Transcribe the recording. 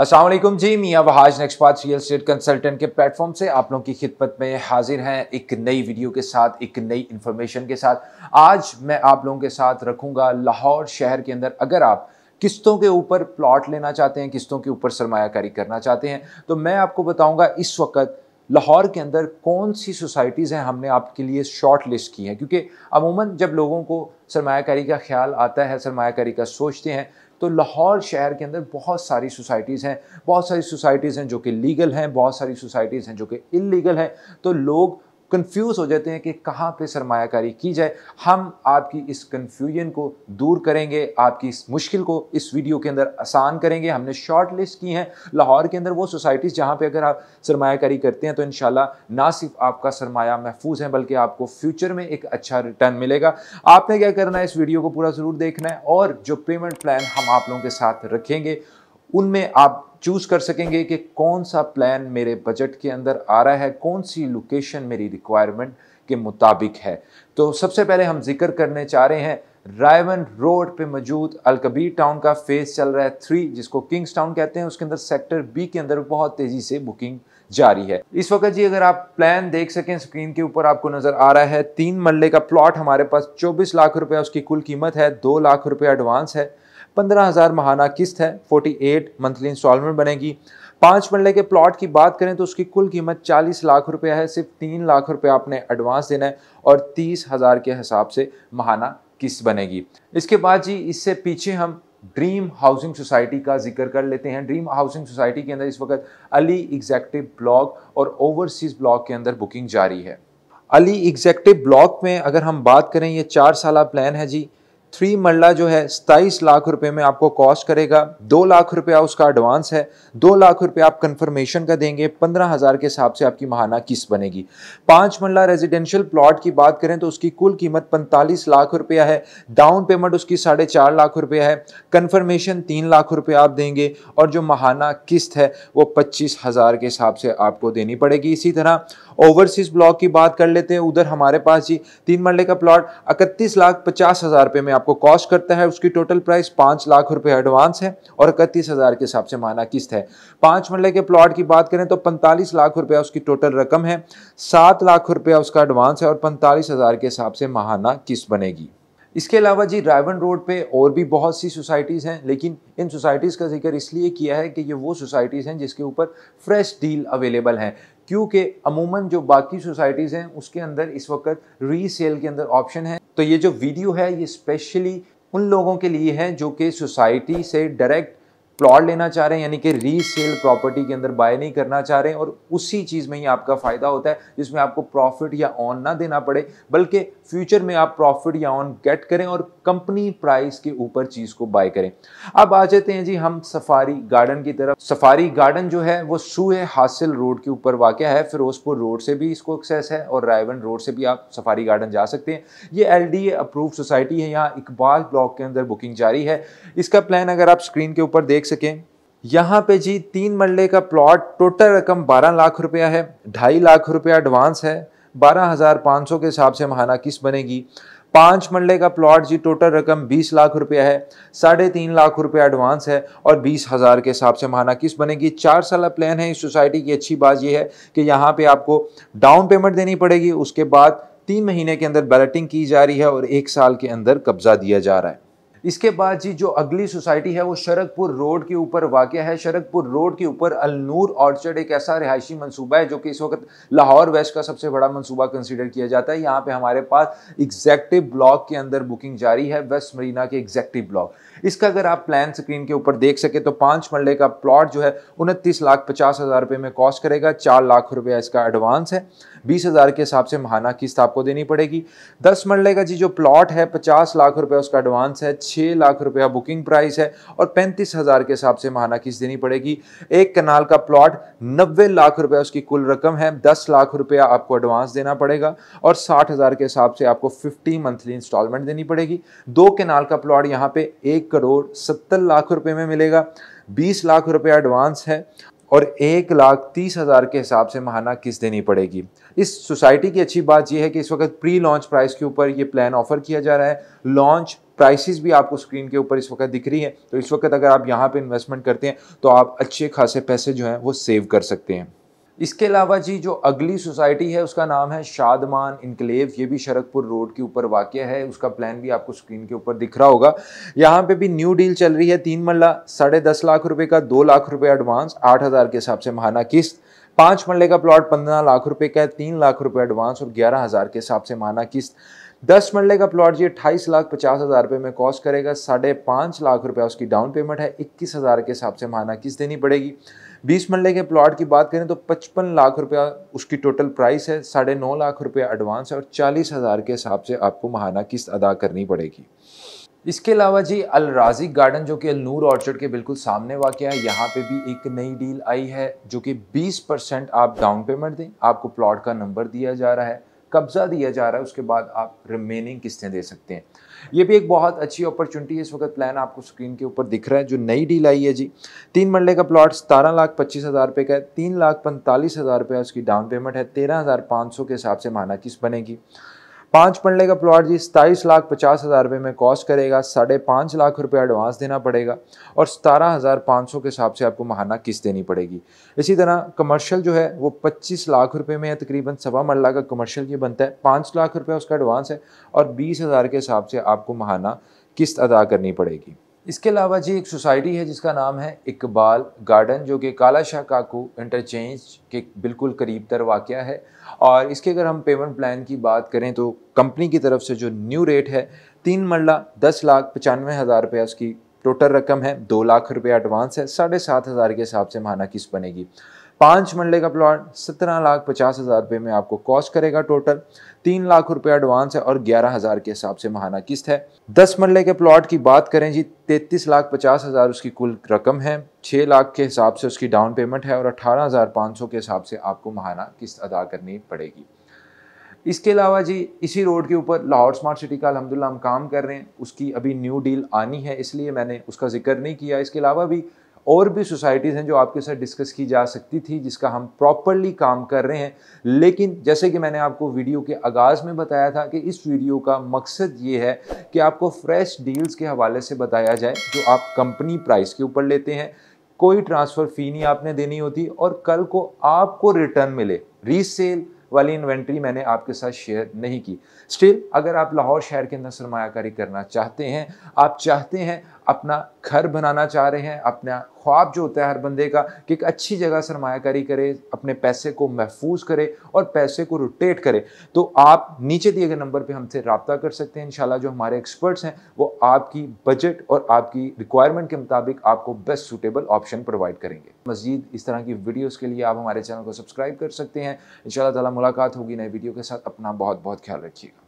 असलम जी मियाँ बहाज नक्शपात रियल स्टेट कंसल्टेंट के प्लेटफॉर्म से आप लोगों की खिदमत में हाजिर हैं एक नई वीडियो के साथ एक नई इन्फॉर्मेशन के साथ आज मैं आप लोगों के साथ रखूँगा लाहौर शहर के अंदर अगर आप किस्तों के ऊपर प्लॉट लेना चाहते हैं किस्तों के ऊपर सरमाकारी करना चाहते हैं तो मैं आपको बताऊँगा इस वक्त लाहौर के अंदर कौन सी सोसाइटीज़ हैं हमने आपके लिए शॉर्ट लिस्ट की हैं क्योंकि अमूमन जब लोगों को सरमाकारी का ख्याल आता है सरमाकारी का सोचते हैं तो लाहौर शहर के अंदर बहुत सारी सोसाइटीज़ हैं बहुत सारी सोसाइटीज़ हैं जो कि लीगल हैं बहुत सारी सोसाइटीज़ हैं जो कि इलीगल हैं तो लोग कंफ्यूज हो जाते हैं कि कहाँ पे सरमाकारी की जाए हम आपकी इस कन्फ्यूजन को दूर करेंगे आपकी इस मुश्किल को इस वीडियो के अंदर आसान करेंगे हमने शॉर्ट लिस्ट की हैं लाहौर के अंदर वो सोसाइटीज़ जहाँ पर अगर आप सरमाकारी करते हैं तो इन ना सिर्फ आपका सरमाया महफूज है बल्कि आपको फ्यूचर में एक अच्छा रिटर्न मिलेगा आपने क्या करना है इस वीडियो को पूरा ज़रूर देखना है और जो पेमेंट प्लान हम आप लोगों के साथ रखेंगे उनमें आप चूज़ कर सकेंगे कि कौन सा प्लान मेरे बजट के अंदर आ रहा है कौन सी लोकेशन मेरी रिक्वायरमेंट के मुताबिक है तो सबसे पहले हम जिक्र करने चाह रहे हैं रायवन रोड पे मौजूद अलकबीर टाउन का फेस चल रहा है थ्री जिसको किंग्स टाउन कहते हैं उसके अंदर सेक्टर बी के अंदर बहुत तेज़ी से बुकिंग जारी है इस वक्त जी अगर आप प्लान देख सकें स्क्रीन के ऊपर आपको नज़र आ रहा है तीन मल्ले का प्लॉट हमारे पास 24 लाख रुपया उसकी कुल कीमत है दो लाख रुपया एडवांस है पंद्रह हज़ार महाना किस्त है फोर्टी एट मंथली इंस्टॉलमेंट बनेगी पाँच मरले के प्लॉट की बात करें तो उसकी कुल कीमत चालीस लाख रुपया है सिर्फ तीन लाख रुपया आपने एडवांस देना है और तीस हज़ार के हिसाब से महाना किस्त बनेगी इसके बाद जी इससे पीछे हम ड्रीम हाउसिंग सोसाइटी का जिक्र कर लेते हैं ड्रीम हाउसिंग सोसाइटी के अंदर इस वक्त अली एग्जैक्टिव ब्लॉक और ओवरसीज ब्लॉक के अंदर बुकिंग जारी है अली एग्जैक्टिव ब्लॉक में अगर हम बात करें ये चार साल प्लान है जी थ्री मरला जो है सताईस लाख रुपए में आपको कॉस्ट करेगा दो लाख रुपया उसका एडवांस है दो लाख रुपया आप कन्फर्मेशन का देंगे पंद्रह हज़ार के हिसाब से आपकी महाना किस्त बनेगी पाँच मरला रेजिडेंशियल प्लॉट की बात करें तो उसकी कुल कीमत पैंतालीस लाख रुपया है डाउन पेमेंट उसकी साढ़े चार लाख रुपया है कन्फर्मेशन तीन लाख रुपये आप देंगे और जो महाना किस्त है वो पच्चीस हज़ार के हिसाब से आपको देनी पड़ेगी इसी तरह ओवरसीज़ ब्लॉक की बात कर लेते हैं उधर हमारे पास जी तीन मरले का प्लॉट इकतीस लाख पचास हज़ार रुपये में आप आपको कॉस्ट करता है उसकी टोटल प्राइस पाँच लाख रुपए एडवांस है और इकतीस हज़ार के हिसाब से माना किस्त है पाँच मरल के प्लॉट की बात करें तो पैंतालीस लाख रुपया उसकी टोटल रकम है सात लाख रुपया उसका एडवांस है और पैंतालीस हज़ार के हिसाब से माहाना किस्त बनेगी इसके अलावा जी ड्राइवन रोड पे और भी बहुत सी सोसाइटीज़ हैं लेकिन इन सोसाइटीज़ का जिक्र इसलिए किया है कि ये वो सोसाइटीज़ हैं जिसके ऊपर फ्रेश डील अवेलेबल हैं क्योंकि अमूमन जो बाकी सोसाइटीज़ हैं उसके अंदर इस वक्त रीसेल के अंदर ऑप्शन है तो ये जो वीडियो है ये स्पेशली उन लोगों के लिए है जो कि सोसाइटी से डायरेक्ट प्लॉट लेना चाह रहे हैं यानी कि रीसेल प्रॉपर्टी के अंदर बाय नहीं करना चाह रहे हैं और उसी चीज़ में ही आपका फ़ायदा होता है जिसमें आपको प्रॉफिट या ऑन ना देना पड़े बल्कि फ्यूचर में आप प्रॉफिट या ऑन गेट करें और कंपनी प्राइस के ऊपर चीज़ को बाय करें अब आ जाते हैं जी हम सफारी गार्डन की तरफ सफारी गार्डन जो है वो सूह हासिल रोड के ऊपर वाक़ है फिरोजपुर रोड से भी इसको एक्सेस है और रायवन रोड से भी आप सफारी गार्डन जा सकते हैं ये एल अप्रूव सोसाइटी है यहाँ इकबाल ब्लॉक के अंदर बुकिंग जारी है इसका प्लान अगर आप स्क्रीन के ऊपर देख देख सकें यहाँ पे जी तीन मरले का प्लॉट टोटल रकम 12 लाख रुपया है ढाई लाख रुपया एडवांस है बारह हज़ार पाँच सौ के हिसाब से महाना किस्त बनेगी पाँच मरले का प्लॉट जी टोटल रकम बीस लाख रुपया है साढ़े तीन लाख रुपया एडवांस है और बीस हज़ार के हिसाब से महाना किस्त बनेगी चार साल प्लान है इस सोसाइटी की अच्छी बात यह है कि यहाँ पर आपको डाउन पेमेंट देनी पड़ेगी उसके बाद तीन महीने के अंदर बैलेटिंग की जा रही है और एक साल के अंदर कब्जा दिया जा रहा है इसके बाद जी जो अगली सोसाइटी है वो शरकपुर रोड के ऊपर वाक़ है शरकपुर रोड के ऊपर अलनूर ऑर्चर्ड एक ऐसा रिहायशी मनसूबा है जो कि इस वक्त लाहौर वेस्ट का सबसे बड़ा मनसूबा कंसिडर किया जाता है यहाँ पर हमारे पास एग्जैक्टिव ब्लॉक के अंदर बुकिंग जारी है वेस्ट मरीना के एग्जैक्टिव ब्लॉक इसका अगर आप प्लान स्क्रीन के ऊपर देख सके तो पाँच मरले का प्लॉट जो है उनतीस लाख पचास हज़ार रुपये में कॉस्ट करेगा चार लाख रुपया इसका एडवांस है बीस हज़ार के हिसाब से महाना किस्त आपको देनी पड़ेगी दस मरले का जी जो प्लॉट है पचास लाख रुपये उसका एडवांस है छः लाख रुपया बुकिंग प्राइस है और पैंतीस हज़ार के हिसाब से महाना किस देनी पड़ेगी एक कनाल का प्लॉट नब्बे लाख रुपया उसकी कुल रकम है दस लाख रुपया आपको एडवांस देना पड़ेगा और साठ के हिसाब से आपको फिफ्टी मंथली इंस्टॉलमेंट देनी पड़ेगी दो केनाल का प्लॉट यहाँ पे एक करोड़ सत्तर लाख रुपये में मिलेगा बीस लाख रुपया एडवांस है और एक लाख तीस हज़ार के हिसाब से महाना किस देनी पड़ेगी इस सोसाइटी की अच्छी बात यह है कि इस वक्त प्री लॉन्च प्राइस के ऊपर ये प्लान ऑफर किया जा रहा है लॉन्च प्राइसेस भी आपको स्क्रीन के ऊपर इस वक्त दिख रही है तो इस वक्त अगर आप यहाँ पे इन्वेस्टमेंट करते हैं तो आप अच्छे खासे पैसे जो हैं वो सेव कर सकते हैं इसके अलावा जी जो अगली सोसाइटी है उसका नाम है शादमान इनक्लेव ये भी शरकपुर रोड के ऊपर वाक्य है उसका प्लान भी आपको स्क्रीन के ऊपर दिख रहा होगा यहाँ पे भी न्यू डील चल रही है तीन मल्ला साढ़े दस लाख रुपए का दो लाख रुपए एडवांस आठ हज़ार के हिसाब से महाना किस्त पाँच मल्ले का प्लॉट पंद्रह लाख रुपए का है तीन लाख रुपए एडवांस और ग्यारह हज़ार के हिसाब से महाना किस्त दस मरले का प्लॉट जी अट्ठाईस लाख पचास हज़ार रुपये में कॉस्ट करेगा साढ़े पाँच लाख रुपया उसकी डाउन पेमेंट है इक्कीस हज़ार के हिसाब से माना किस देनी पड़ेगी बीस मरले के प्लॉट की बात करें तो पचपन लाख रुपया उसकी टोटल प्राइस है साढ़े नौ लाख रुपया एडवांस है और चालीस हज़ार के हिसाब से आपको महाना किस्त अदा करनी पड़ेगी इसके अलावा जी अलराजी गार्डन जो कि अलनूर ऑर्चर्ड के बिल्कुल सामने वाक़ है यहाँ पे भी एक नई डील आई है जो कि 20 परसेंट आप डाउन पेमेंट दें आपको प्लॉट का नंबर दिया जा रहा है कब्ज़ा दिया जा रहा है उसके बाद आप रिमेनिंग किस्तें दे सकते हैं ये भी एक बहुत अच्छी अपॉर्चुनिटी है इस वक्त प्लान आपको स्क्रीन के ऊपर दिख रहा है जो नई डील आई है जी तीन मरले का प्लॉट सतारह लाख पच्चीस हज़ार रुपये का है तीन लाख पैंतालीस हज़ार रुपये उसकी डाउन पेमेंट है तेरह हज़ार पाँच सौ के हिसाब से माना किस्त बनेगी पाँच पल्ले का प्लॉट जी सताईस लाख पचास हज़ार रुपये में कॉस्ट करेगा साढ़े पाँच लाख रुपये एडवांस देना पड़ेगा और सतारह हज़ार पाँच सौ के हिसाब से आपको महाना किस्त देनी पड़ेगी इसी तरह कमर्शियल जो है वो पच्चीस लाख रुपये में है तकरीबन सवा मरला का कमर्शियल ये बनता है पाँच लाख रुपये उसका एडवांस है और बीस हज़ार के हिसाब से आपको महाना किस्त अदा करनी पड़ेगी इसके अलावा जी एक सोसाइटी है जिसका नाम है इकबाल गार्डन जो कि काला शाह काकू इंटरचेंज के बिल्कुल करीब तर वाक़ है और इसके अगर हम पेमेंट प्लान की बात करें तो कंपनी की तरफ से जो न्यू रेट है तीन मरला दस लाख पचानवे हज़ार रुपया उसकी टोटल रकम है दो लाख रुपया एडवांस है साढ़े सात हज़ार के हिसाब से माना किस्त बनेगी पाँच मरले का प्लॉट सत्रह लाख पचास हज़ार रुपये में आपको कॉस्ट करेगा टोटल तीन लाख रुपया एडवांस है और ग्यारह हज़ार के हिसाब से महाना किस्त है दस मरले के प्लॉट की बात करें जी तैंतीस लाख पचास हज़ार उसकी कुल रकम है छः लाख के हिसाब से उसकी डाउन पेमेंट है और अठारह हज़ार पाँच सौ के हिसाब से आपको महाना किस्त अदा करनी पड़ेगी इसके अलावा जी इसी रोड के ऊपर लाहौर स्मार्ट सिटी का अलहमदिल्ला हम काम कर रहे हैं उसकी अभी न्यू डील आनी है इसलिए मैंने उसका जिक्र नहीं किया इसके अलावा भी और भी सोसाइटीज़ हैं जो आपके साथ डिस्कस की जा सकती थी जिसका हम प्रॉपरली काम कर रहे हैं लेकिन जैसे कि मैंने आपको वीडियो के आगाज़ में बताया था कि इस वीडियो का मकसद ये है कि आपको फ्रेश डील्स के हवाले से बताया जाए जो आप कंपनी प्राइस के ऊपर लेते हैं कोई ट्रांसफ़र फ़ी नहीं आपने देनी होती और कल को आपको रिटर्न मिले रीसेल वाली इन्वेंट्री मैंने आपके साथ शेयर नहीं की स्टिल अगर आप लाहौर शहर के अंदर सरमाकारी करना चाहते हैं आप चाहते हैं अपना घर बनाना चाह रहे हैं अपना ख्वाब जो होता है हर बंदे का कि एक अच्छी जगह सरमाकारी करे अपने पैसे को महफूज करे और पैसे को रोटेट करे तो आप नीचे दिए गए नंबर पर हमसे रबता कर सकते हैं इन जो हमारे एक्सपर्ट्स हैं वो आपकी बजट और आपकी रिक्वायरमेंट के मुताबिक आपको बेस्ट सूटेबल ऑप्शन प्रोवाइड करेंगे मजीद इस तरह की वीडियोज़ के लिए आप हमारे चैनल को सब्सक्राइब कर सकते हैं इन शाला मुलाकात होगी नए वीडियो के साथ अपना बहुत बहुत ख्याल रखिएगा